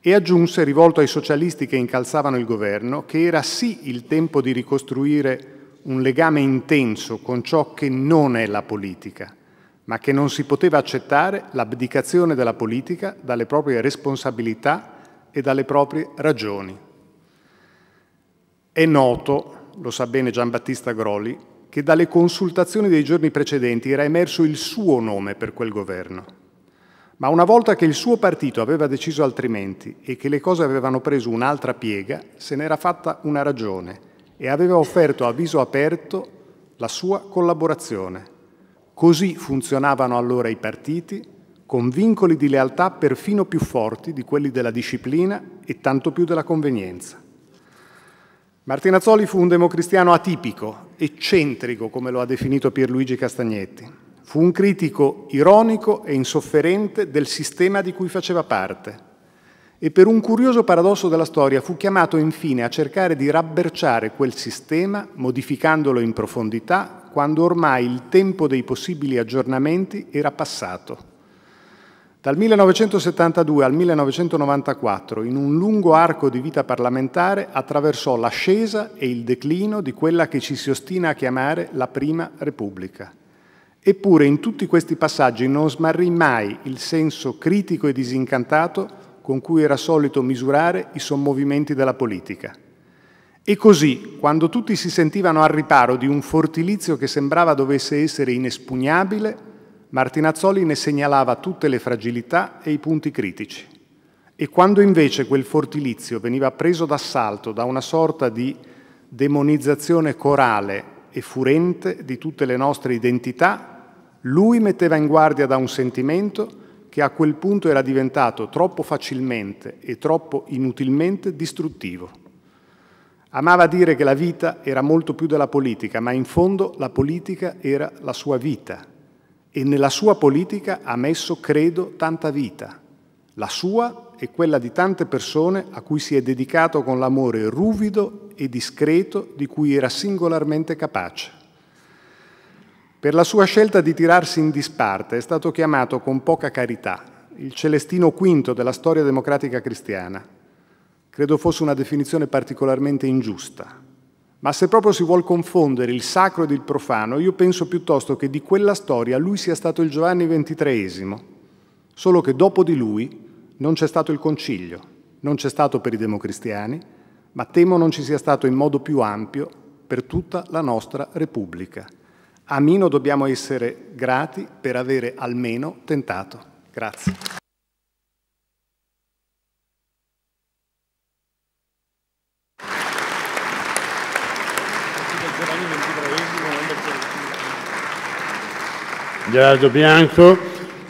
E aggiunse, rivolto ai socialisti che incalzavano il governo, che era sì il tempo di ricostruire un legame intenso con ciò che non è la politica, ma che non si poteva accettare l'abdicazione della politica dalle proprie responsabilità e dalle proprie ragioni. È noto, lo sa bene Giambattista Groli, che dalle consultazioni dei giorni precedenti era emerso il suo nome per quel governo ma una volta che il suo partito aveva deciso altrimenti e che le cose avevano preso un'altra piega, se n'era fatta una ragione e aveva offerto a viso aperto la sua collaborazione. Così funzionavano allora i partiti, con vincoli di lealtà perfino più forti di quelli della disciplina e tanto più della convenienza. Martinazzoli fu un democristiano atipico, eccentrico, come lo ha definito Pierluigi Castagnetti. Fu un critico ironico e insofferente del sistema di cui faceva parte e per un curioso paradosso della storia fu chiamato infine a cercare di rabberciare quel sistema modificandolo in profondità quando ormai il tempo dei possibili aggiornamenti era passato. Dal 1972 al 1994, in un lungo arco di vita parlamentare, attraversò l'ascesa e il declino di quella che ci si ostina a chiamare la Prima Repubblica. Eppure in tutti questi passaggi non smarrì mai il senso critico e disincantato con cui era solito misurare i sommovimenti della politica. E così, quando tutti si sentivano al riparo di un fortilizio che sembrava dovesse essere inespugnabile, Martinazzoli ne segnalava tutte le fragilità e i punti critici. E quando invece quel fortilizio veniva preso d'assalto da una sorta di demonizzazione corale e furente di tutte le nostre identità, lui metteva in guardia da un sentimento che a quel punto era diventato troppo facilmente e troppo inutilmente distruttivo. Amava dire che la vita era molto più della politica, ma in fondo la politica era la sua vita e nella sua politica ha messo, credo, tanta vita, la sua e quella di tante persone a cui si è dedicato con l'amore ruvido e discreto di cui era singolarmente capace. Per la sua scelta di tirarsi in disparte è stato chiamato con poca carità il Celestino V della storia democratica cristiana. Credo fosse una definizione particolarmente ingiusta. Ma se proprio si vuol confondere il sacro ed il profano, io penso piuttosto che di quella storia lui sia stato il Giovanni XXIII, solo che dopo di lui non c'è stato il concilio, non c'è stato per i democristiani, ma temo non ci sia stato in modo più ampio per tutta la nostra Repubblica. A Mino dobbiamo essere grati per avere almeno tentato. Grazie. Gerardo Bianco,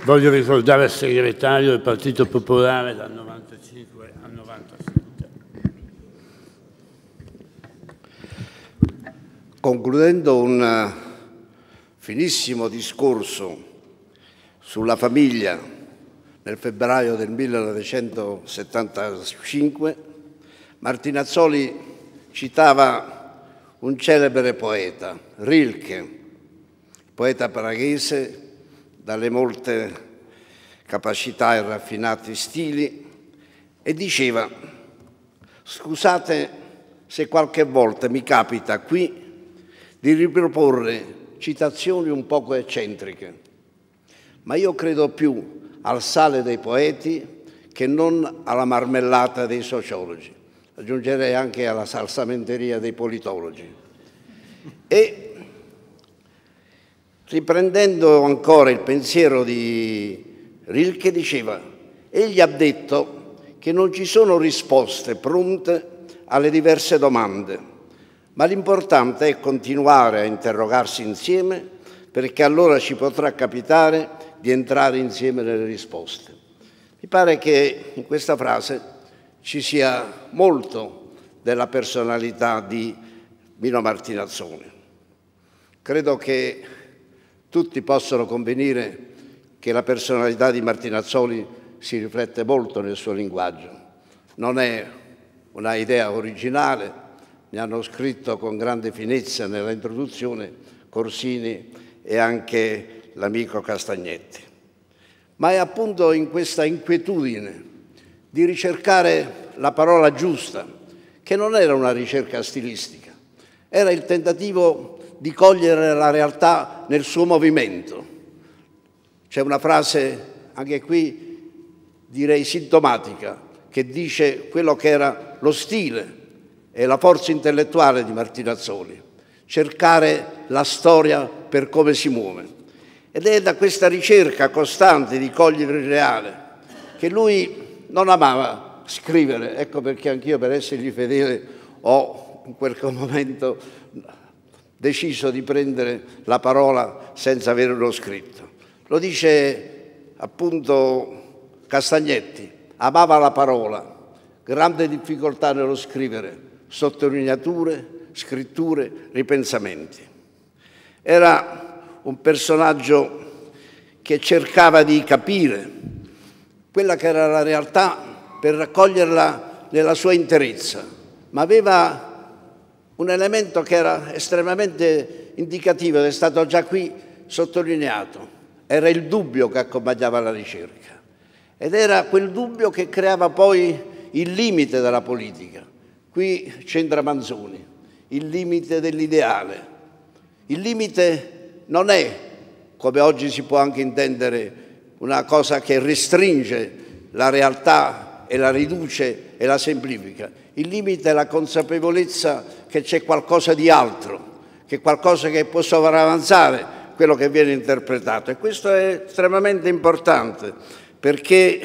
voglio ricordare il segretario del Partito Popolare dal 95 al 97. Concludendo un finissimo discorso sulla famiglia nel febbraio del 1975, Martinazzoli citava un celebre poeta, Rilke, poeta paraghese dalle molte capacità e raffinati stili, e diceva, scusate se qualche volta mi capita qui di riproporre citazioni un poco eccentriche, ma io credo più al sale dei poeti che non alla marmellata dei sociologi, aggiungerei anche alla salsamenteria dei politologi. E riprendendo ancora il pensiero di Rilke diceva, egli ha detto che non ci sono risposte pronte alle diverse domande ma l'importante è continuare a interrogarsi insieme perché allora ci potrà capitare di entrare insieme nelle risposte. Mi pare che in questa frase ci sia molto della personalità di Mino Martinazzone. Credo che tutti possano convenire che la personalità di Martinazzoni si riflette molto nel suo linguaggio. Non è una idea originale, ne hanno scritto con grande finezza nella introduzione Corsini e anche l'amico Castagnetti. Ma è appunto in questa inquietudine di ricercare la parola giusta, che non era una ricerca stilistica, era il tentativo di cogliere la realtà nel suo movimento. C'è una frase, anche qui direi sintomatica, che dice quello che era lo stile è la forza intellettuale di Martinazzoli, cercare la storia per come si muove. Ed è da questa ricerca costante di cogliere il reale che lui non amava scrivere, ecco perché anch'io per essergli fedele ho in quel momento deciso di prendere la parola senza avere uno scritto. Lo dice appunto Castagnetti, amava la parola, grande difficoltà nello scrivere, sottolineature, scritture, ripensamenti. Era un personaggio che cercava di capire quella che era la realtà per raccoglierla nella sua interezza, ma aveva un elemento che era estremamente indicativo ed è stato già qui sottolineato, era il dubbio che accompagnava la ricerca ed era quel dubbio che creava poi il limite della politica, Qui c'entra Manzoni, il limite dell'ideale. Il limite non è, come oggi si può anche intendere, una cosa che restringe la realtà e la riduce e la semplifica. Il limite è la consapevolezza che c'è qualcosa di altro, che qualcosa che può sovravanzare quello che viene interpretato. E questo è estremamente importante perché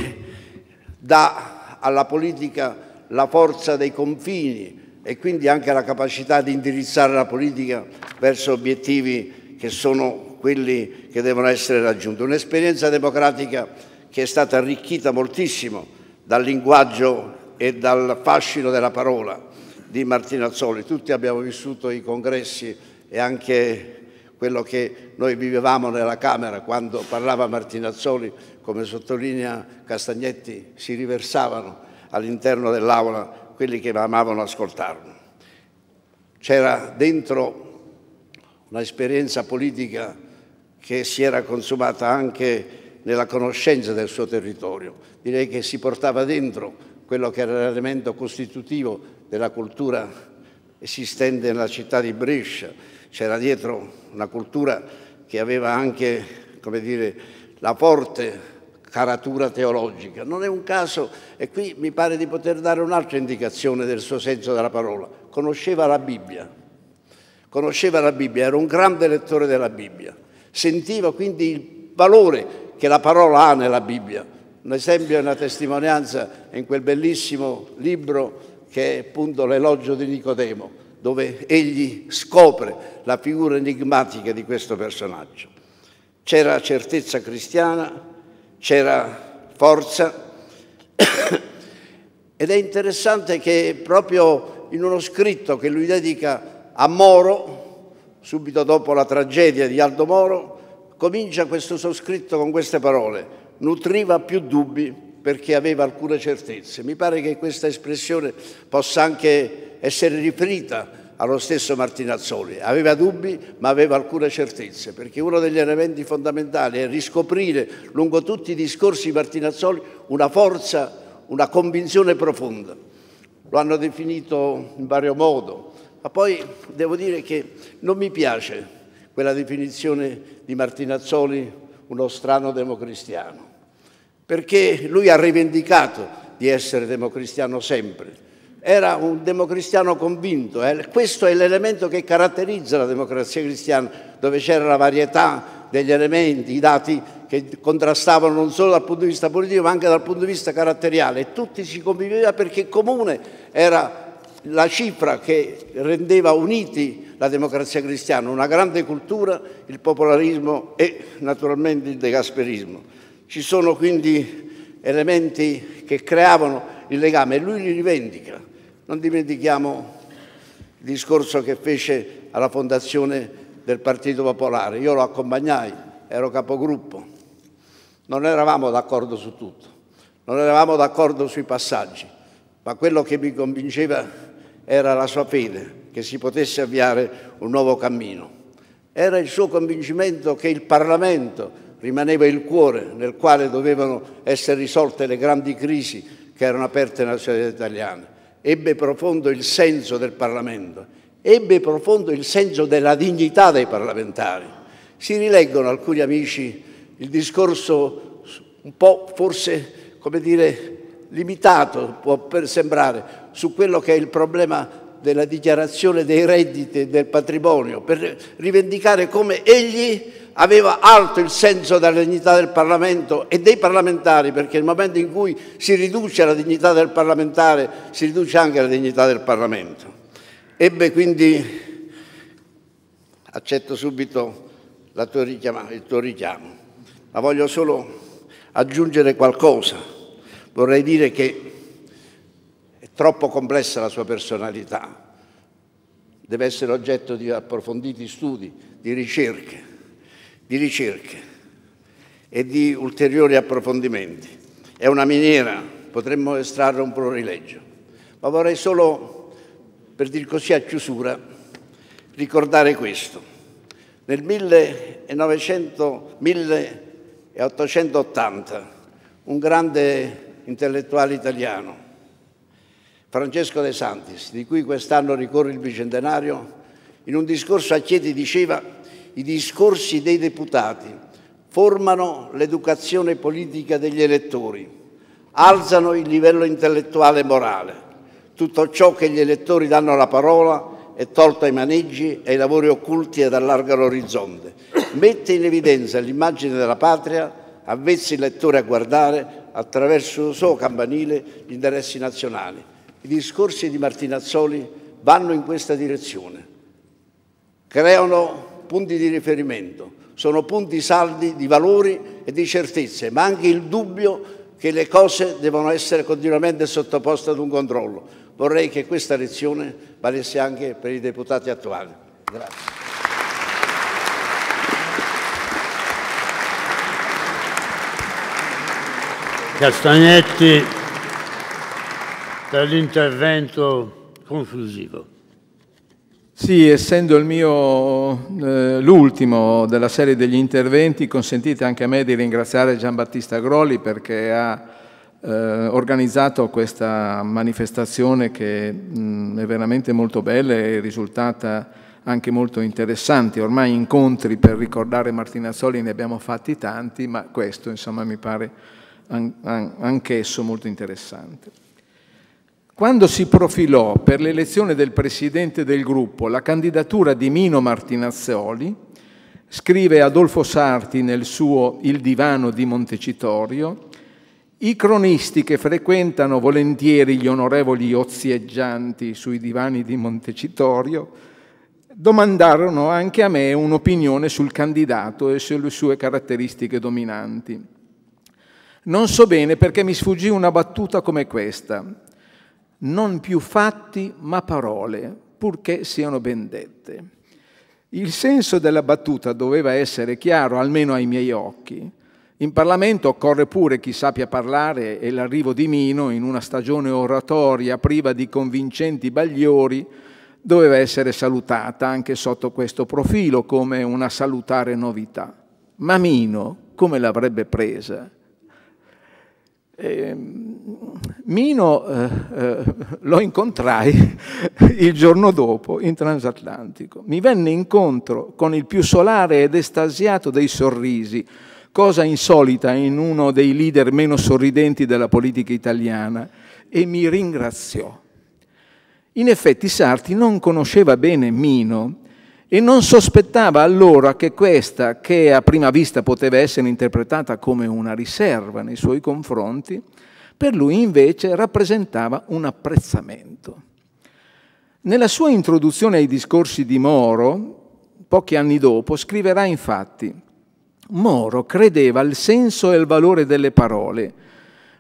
dà alla politica la forza dei confini e quindi anche la capacità di indirizzare la politica verso obiettivi che sono quelli che devono essere raggiunti. Un'esperienza democratica che è stata arricchita moltissimo dal linguaggio e dal fascino della parola di Martinazzoli. Tutti abbiamo vissuto i congressi e anche quello che noi vivevamo nella Camera quando parlava Martinazzoli, come sottolinea Castagnetti, si riversavano all'interno dell'aula quelli che amavano ascoltarlo. C'era dentro un'esperienza politica che si era consumata anche nella conoscenza del suo territorio. Direi che si portava dentro quello che era l'elemento costitutivo della cultura esistente nella città di Brescia. C'era dietro una cultura che aveva anche, come dire, la forte caratura teologica. Non è un caso, e qui mi pare di poter dare un'altra indicazione del suo senso della parola. Conosceva la Bibbia, conosceva la Bibbia, era un grande lettore della Bibbia, sentiva quindi il valore che la parola ha nella Bibbia. Un esempio e una testimonianza in quel bellissimo libro che è appunto l'elogio di Nicodemo, dove egli scopre la figura enigmatica di questo personaggio. C'era certezza cristiana, c'era forza. Ed è interessante che proprio in uno scritto che lui dedica a Moro, subito dopo la tragedia di Aldo Moro, comincia questo suo scritto con queste parole. Nutriva più dubbi perché aveva alcune certezze. Mi pare che questa espressione possa anche essere riferita allo stesso Martinazzoli. Aveva dubbi ma aveva alcune certezze, perché uno degli elementi fondamentali è riscoprire lungo tutti i discorsi di Martinazzoli una forza, una convinzione profonda. Lo hanno definito in vario modo, ma poi devo dire che non mi piace quella definizione di Martinazzoli, uno strano democristiano, perché lui ha rivendicato di essere democristiano sempre era un democristiano convinto. Eh? Questo è l'elemento che caratterizza la democrazia cristiana, dove c'era la varietà degli elementi, i dati che contrastavano non solo dal punto di vista politico ma anche dal punto di vista caratteriale. tutti si conviveva perché comune era la cifra che rendeva uniti la democrazia cristiana, una grande cultura, il popolarismo e naturalmente il degasperismo. Ci sono quindi elementi che creavano il legame e lui li rivendica. Non dimentichiamo il discorso che fece alla fondazione del Partito Popolare. Io lo accompagnai, ero capogruppo. Non eravamo d'accordo su tutto, non eravamo d'accordo sui passaggi, ma quello che mi convinceva era la sua fede, che si potesse avviare un nuovo cammino. Era il suo convincimento che il Parlamento rimaneva il cuore nel quale dovevano essere risolte le grandi crisi che erano aperte nella società italiana ebbe profondo il senso del Parlamento, ebbe profondo il senso della dignità dei parlamentari. Si rileggono alcuni amici il discorso un po' forse, come dire, limitato, può sembrare, su quello che è il problema della dichiarazione dei redditi e del patrimonio, per rivendicare come egli aveva alto il senso della dignità del Parlamento e dei parlamentari, perché nel momento in cui si riduce la dignità del parlamentare, si riduce anche la dignità del Parlamento. Ebbe quindi, accetto subito tuo richiama, il tuo richiamo, ma voglio solo aggiungere qualcosa. Vorrei dire che è troppo complessa la sua personalità, deve essere oggetto di approfonditi studi, di ricerche di ricerche e di ulteriori approfondimenti. È una miniera, potremmo estrarre un plurileggio, ma vorrei solo, per dir così a chiusura, ricordare questo. Nel 1900, 1880 un grande intellettuale italiano, Francesco De Santis, di cui quest'anno ricorre il bicentenario, in un discorso a Chieti diceva i discorsi dei deputati, formano l'educazione politica degli elettori, alzano il livello intellettuale e morale. Tutto ciò che gli elettori danno alla parola è tolto ai maneggi e ai lavori occulti ed allarga l'orizzonte. Mette in evidenza l'immagine della patria, avvezza il lettore a guardare attraverso il suo campanile gli interessi nazionali. I discorsi di Martinazzoli vanno in questa direzione, creano punti di riferimento, sono punti saldi di valori e di certezze, ma anche il dubbio che le cose devono essere continuamente sottoposte ad un controllo. Vorrei che questa lezione valesse anche per i deputati attuali. Grazie. Castagnetti per l'intervento conclusivo. Sì, essendo il mio eh, l'ultimo della serie degli interventi, consentite anche a me di ringraziare Giambattista Grolli perché ha eh, organizzato questa manifestazione che mh, mm, è veramente molto bella e è risultata anche molto interessante. Ormai incontri per ricordare Martina Martinazzoli ne abbiamo fatti tanti, ma questo insomma mi pare an an anch'esso molto interessante. Quando si profilò per l'elezione del presidente del gruppo la candidatura di Mino Martinazzoli, scrive Adolfo Sarti nel suo Il divano di Montecitorio, i cronisti che frequentano volentieri gli onorevoli ozieggianti sui divani di Montecitorio domandarono anche a me un'opinione sul candidato e sulle sue caratteristiche dominanti. Non so bene perché mi sfuggì una battuta come questa non più fatti ma parole, purché siano ben dette. Il senso della battuta doveva essere chiaro, almeno ai miei occhi. In Parlamento occorre pure chi sappia parlare e l'arrivo di Mino in una stagione oratoria priva di convincenti bagliori doveva essere salutata anche sotto questo profilo come una salutare novità. Ma Mino come l'avrebbe presa? Ehm, eh, Mino eh, lo incontrai il giorno dopo in transatlantico. Mi venne incontro con il più solare ed estasiato dei sorrisi, cosa insolita in uno dei leader meno sorridenti della politica italiana, e mi ringraziò. In effetti Sarti non conosceva bene Mino e non sospettava allora che questa, che a prima vista poteva essere interpretata come una riserva nei suoi confronti, per lui invece rappresentava un apprezzamento. Nella sua introduzione ai discorsi di Moro, pochi anni dopo, scriverà infatti Moro credeva al senso e al valore delle parole,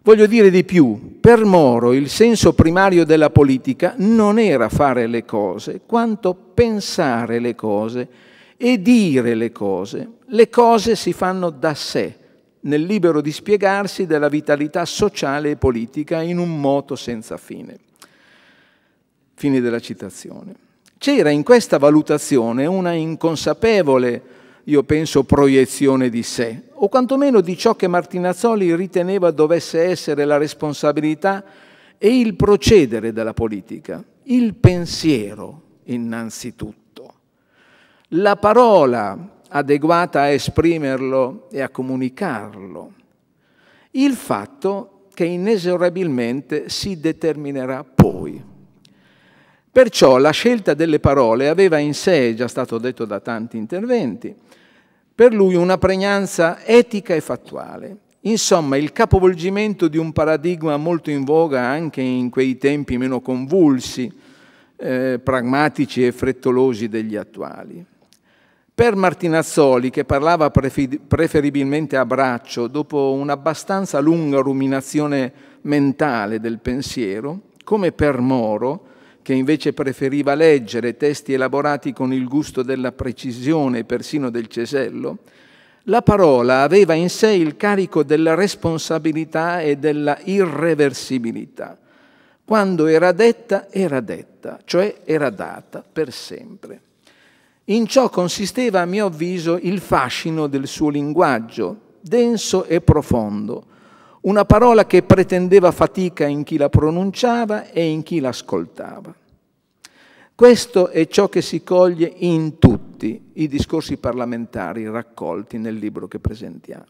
Voglio dire di più, per Moro il senso primario della politica non era fare le cose, quanto pensare le cose e dire le cose. Le cose si fanno da sé, nel libero dispiegarsi della vitalità sociale e politica in un moto senza fine. Fine della citazione. C'era in questa valutazione una inconsapevole io penso, proiezione di sé, o quantomeno di ciò che Martinazzoli riteneva dovesse essere la responsabilità e il procedere della politica, il pensiero innanzitutto. La parola adeguata a esprimerlo e a comunicarlo. Il fatto che inesorabilmente si determinerà poi. Perciò la scelta delle parole aveva in sé, già stato detto da tanti interventi, per lui una pregnanza etica e fattuale. Insomma, il capovolgimento di un paradigma molto in voga anche in quei tempi meno convulsi, eh, pragmatici e frettolosi degli attuali. Per Martinazzoli, che parlava preferibilmente a braccio, dopo un'abbastanza lunga ruminazione mentale del pensiero, come per Moro, che invece preferiva leggere testi elaborati con il gusto della precisione e persino del cesello, la parola aveva in sé il carico della responsabilità e della irreversibilità. Quando era detta, era detta, cioè era data per sempre. In ciò consisteva, a mio avviso, il fascino del suo linguaggio, denso e profondo, una parola che pretendeva fatica in chi la pronunciava e in chi l'ascoltava. Questo è ciò che si coglie in tutti i discorsi parlamentari raccolti nel libro che presentiamo.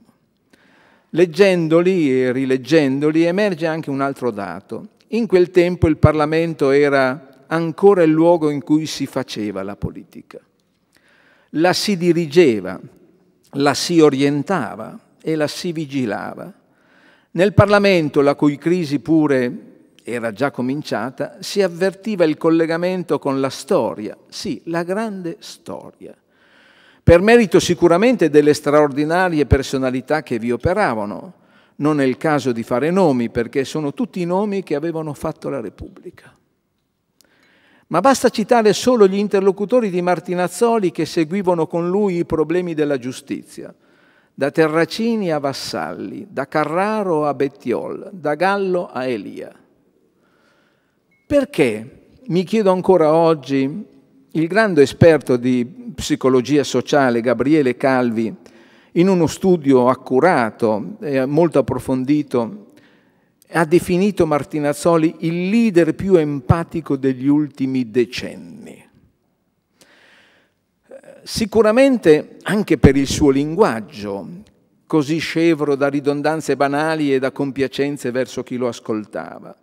Leggendoli e rileggendoli emerge anche un altro dato. In quel tempo il Parlamento era ancora il luogo in cui si faceva la politica. La si dirigeva, la si orientava e la si vigilava nel Parlamento, la cui crisi pure era già cominciata, si avvertiva il collegamento con la storia, sì, la grande storia, per merito sicuramente delle straordinarie personalità che vi operavano. Non è il caso di fare nomi, perché sono tutti i nomi che avevano fatto la Repubblica. Ma basta citare solo gli interlocutori di Martinazzoli che seguivano con lui i problemi della giustizia, da Terracini a Vassalli, da Carraro a Bettiol, da Gallo a Elia. Perché, mi chiedo ancora oggi, il grande esperto di psicologia sociale Gabriele Calvi, in uno studio accurato e molto approfondito, ha definito Martinazzoli il leader più empatico degli ultimi decenni. Sicuramente anche per il suo linguaggio, così scevro da ridondanze banali e da compiacenze verso chi lo ascoltava.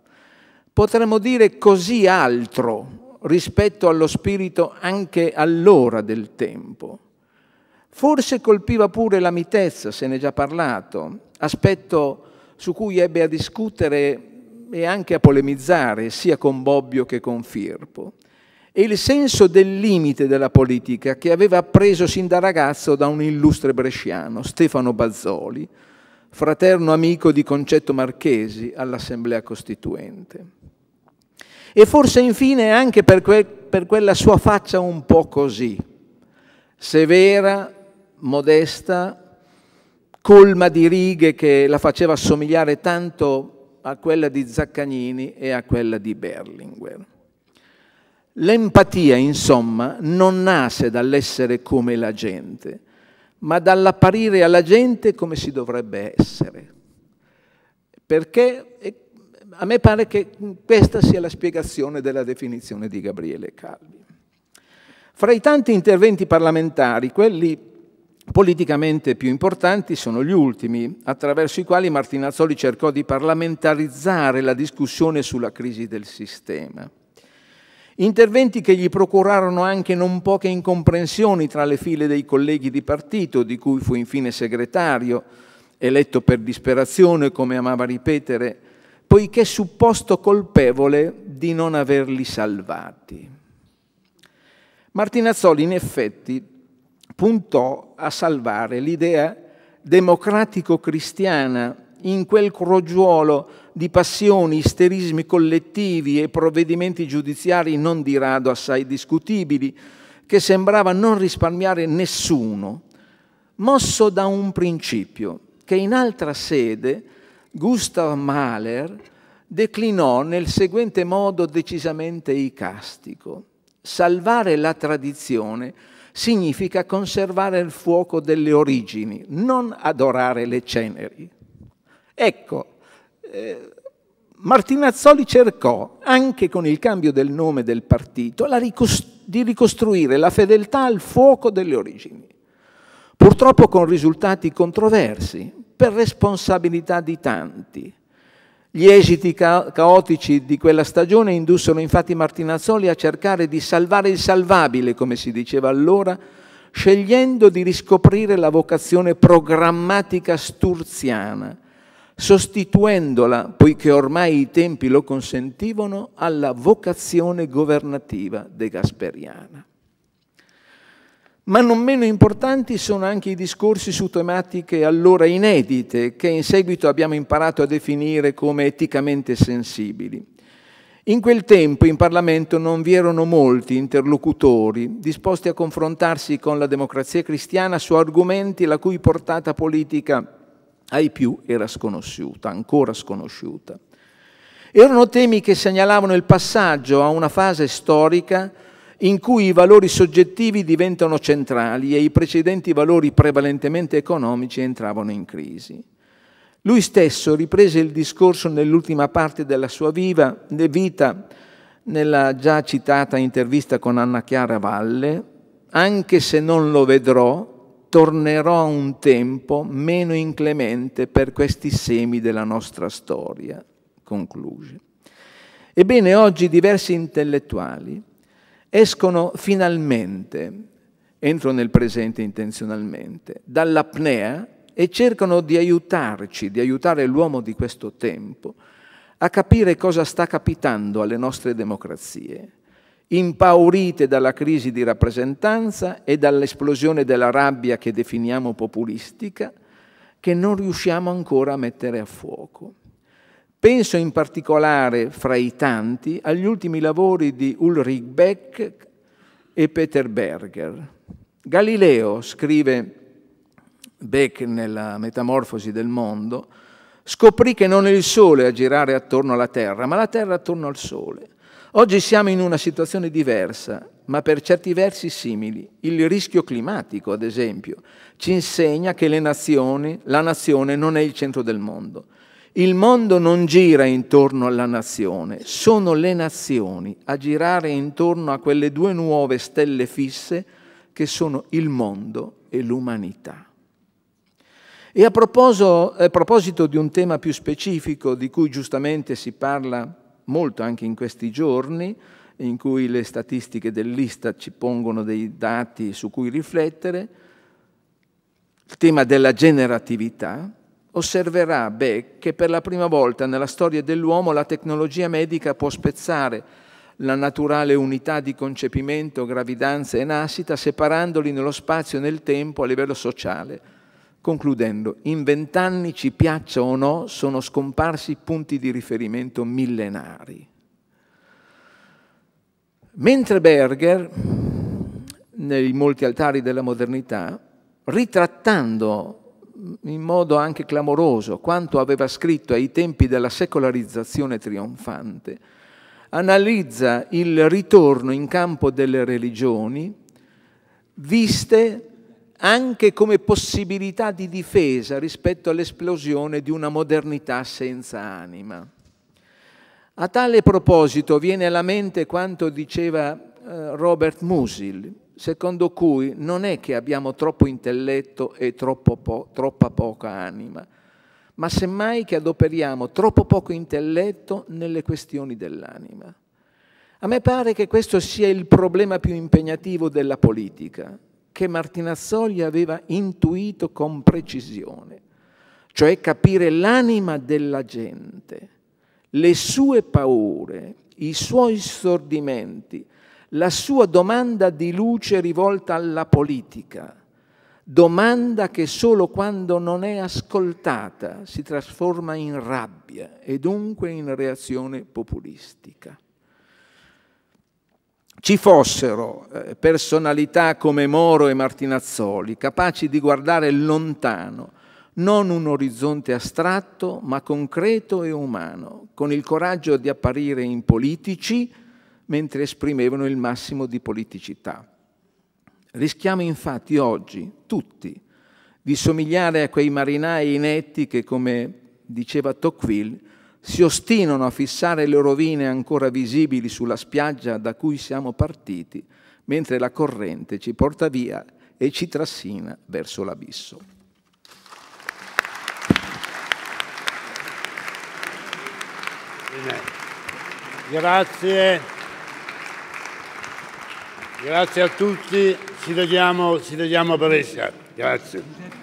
Potremmo dire così altro rispetto allo spirito anche all'ora del tempo. Forse colpiva pure la mitezza, se ne è già parlato, aspetto su cui ebbe a discutere e anche a polemizzare sia con Bobbio che con Firpo e il senso del limite della politica che aveva appreso sin da ragazzo da un illustre bresciano, Stefano Bazzoli, fraterno amico di Concetto Marchesi all'Assemblea Costituente. E forse infine anche per, que per quella sua faccia un po' così, severa, modesta, colma di righe che la faceva assomigliare tanto a quella di Zaccagnini e a quella di Berlinguer. L'empatia, insomma, non nasce dall'essere come la gente, ma dall'apparire alla gente come si dovrebbe essere. Perché eh, a me pare che questa sia la spiegazione della definizione di Gabriele Calvi. Fra i tanti interventi parlamentari, quelli politicamente più importanti sono gli ultimi, attraverso i quali Martinazzoli cercò di parlamentarizzare la discussione sulla crisi del sistema. Interventi che gli procurarono anche non poche incomprensioni tra le file dei colleghi di partito, di cui fu infine segretario, eletto per disperazione, come amava ripetere, poiché supposto colpevole di non averli salvati. Martinazzoli, in effetti, puntò a salvare l'idea democratico-cristiana in quel crogiuolo di passioni, isterismi collettivi e provvedimenti giudiziari non di rado assai discutibili, che sembrava non risparmiare nessuno, mosso da un principio che in altra sede Gustav Mahler declinò nel seguente modo decisamente icastico. Salvare la tradizione significa conservare il fuoco delle origini, non adorare le ceneri. Ecco, eh, Martinazzoli cercò, anche con il cambio del nome del partito, ricostru di ricostruire la fedeltà al fuoco delle origini, purtroppo con risultati controversi, per responsabilità di tanti. Gli esiti ca caotici di quella stagione indussero infatti Martinazzoli a cercare di salvare il salvabile, come si diceva allora, scegliendo di riscoprire la vocazione programmatica sturziana, sostituendola, poiché ormai i tempi lo consentivano, alla vocazione governativa de Gasperiana. Ma non meno importanti sono anche i discorsi su tematiche allora inedite, che in seguito abbiamo imparato a definire come eticamente sensibili. In quel tempo in Parlamento non vi erano molti interlocutori disposti a confrontarsi con la democrazia cristiana su argomenti la cui portata politica ai più era sconosciuta, ancora sconosciuta. Erano temi che segnalavano il passaggio a una fase storica in cui i valori soggettivi diventano centrali e i precedenti valori prevalentemente economici entravano in crisi. Lui stesso riprese il discorso nell'ultima parte della sua vita, nella già citata intervista con Anna Chiara Valle, anche se non lo vedrò, tornerò a un tempo meno inclemente per questi semi della nostra storia, Concluse. Ebbene, oggi diversi intellettuali escono finalmente, entro nel presente intenzionalmente, dall'apnea e cercano di aiutarci, di aiutare l'uomo di questo tempo a capire cosa sta capitando alle nostre democrazie impaurite dalla crisi di rappresentanza e dall'esplosione della rabbia che definiamo populistica, che non riusciamo ancora a mettere a fuoco. Penso in particolare, fra i tanti, agli ultimi lavori di Ulrich Beck e Peter Berger. Galileo, scrive Beck nella Metamorfosi del mondo, scoprì che non è il Sole a girare attorno alla Terra, ma la Terra attorno al Sole. Oggi siamo in una situazione diversa, ma per certi versi simili. Il rischio climatico, ad esempio, ci insegna che nazioni, la nazione non è il centro del mondo. Il mondo non gira intorno alla nazione, sono le nazioni a girare intorno a quelle due nuove stelle fisse che sono il mondo e l'umanità. E a proposito, a proposito di un tema più specifico di cui giustamente si parla molto anche in questi giorni, in cui le statistiche dell'Istat ci pongono dei dati su cui riflettere, il tema della generatività, osserverà Beck che per la prima volta nella storia dell'uomo la tecnologia medica può spezzare la naturale unità di concepimento, gravidanza e nascita, separandoli nello spazio e nel tempo a livello sociale. Concludendo, in vent'anni, ci piaccia o no, sono scomparsi punti di riferimento millenari. Mentre Berger, nei molti altari della modernità, ritrattando in modo anche clamoroso quanto aveva scritto ai tempi della secolarizzazione trionfante, analizza il ritorno in campo delle religioni viste anche come possibilità di difesa rispetto all'esplosione di una modernità senza anima. A tale proposito viene alla mente quanto diceva eh, Robert Musil, secondo cui non è che abbiamo troppo intelletto e po troppa poca anima, ma semmai che adoperiamo troppo poco intelletto nelle questioni dell'anima. A me pare che questo sia il problema più impegnativo della politica, che Martinazzoli aveva intuito con precisione, cioè capire l'anima della gente, le sue paure, i suoi stordimenti, la sua domanda di luce rivolta alla politica, domanda che solo quando non è ascoltata si trasforma in rabbia e dunque in reazione populistica ci fossero eh, personalità come Moro e Martinazzoli, capaci di guardare lontano, non un orizzonte astratto, ma concreto e umano, con il coraggio di apparire in politici mentre esprimevano il massimo di politicità. Rischiamo infatti oggi, tutti, di somigliare a quei marinai inetti che, come diceva Tocqueville, si ostinano a fissare le rovine ancora visibili sulla spiaggia da cui siamo partiti, mentre la corrente ci porta via e ci trassina verso l'abisso. Grazie. Grazie a tutti, ci vediamo, ci vediamo a Brescia. Grazie.